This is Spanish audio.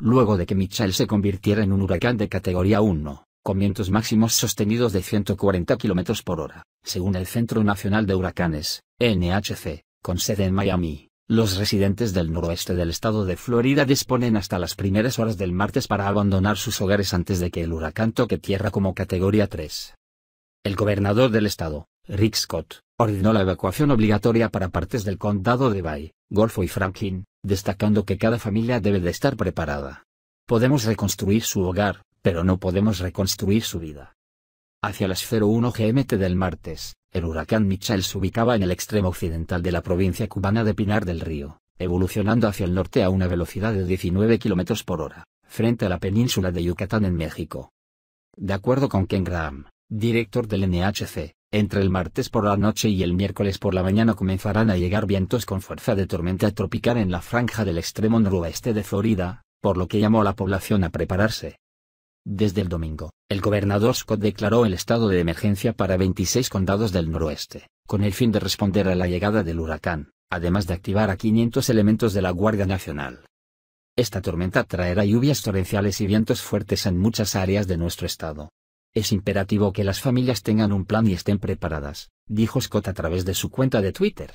Luego de que Mitchell se convirtiera en un huracán de categoría 1, con vientos máximos sostenidos de 140 km por hora, según el Centro Nacional de Huracanes, NHC, con sede en Miami. Los residentes del noroeste del estado de Florida disponen hasta las primeras horas del martes para abandonar sus hogares antes de que el huracán toque tierra como categoría 3. El gobernador del estado, Rick Scott, ordenó la evacuación obligatoria para partes del condado de Bay, Golfo y Franklin, destacando que cada familia debe de estar preparada. Podemos reconstruir su hogar, pero no podemos reconstruir su vida. Hacia las 01 GMT del martes, el huracán Michel se ubicaba en el extremo occidental de la provincia cubana de Pinar del Río, evolucionando hacia el norte a una velocidad de 19 km por hora, frente a la península de Yucatán en México. De acuerdo con Ken Graham, director del NHC, entre el martes por la noche y el miércoles por la mañana comenzarán a llegar vientos con fuerza de tormenta tropical en la franja del extremo noroeste de Florida, por lo que llamó a la población a prepararse. Desde el domingo, el gobernador Scott declaró el estado de emergencia para 26 condados del noroeste, con el fin de responder a la llegada del huracán, además de activar a 500 elementos de la Guardia Nacional. Esta tormenta traerá lluvias torrenciales y vientos fuertes en muchas áreas de nuestro estado, es imperativo que las familias tengan un plan y estén preparadas, dijo Scott a través de su cuenta de Twitter.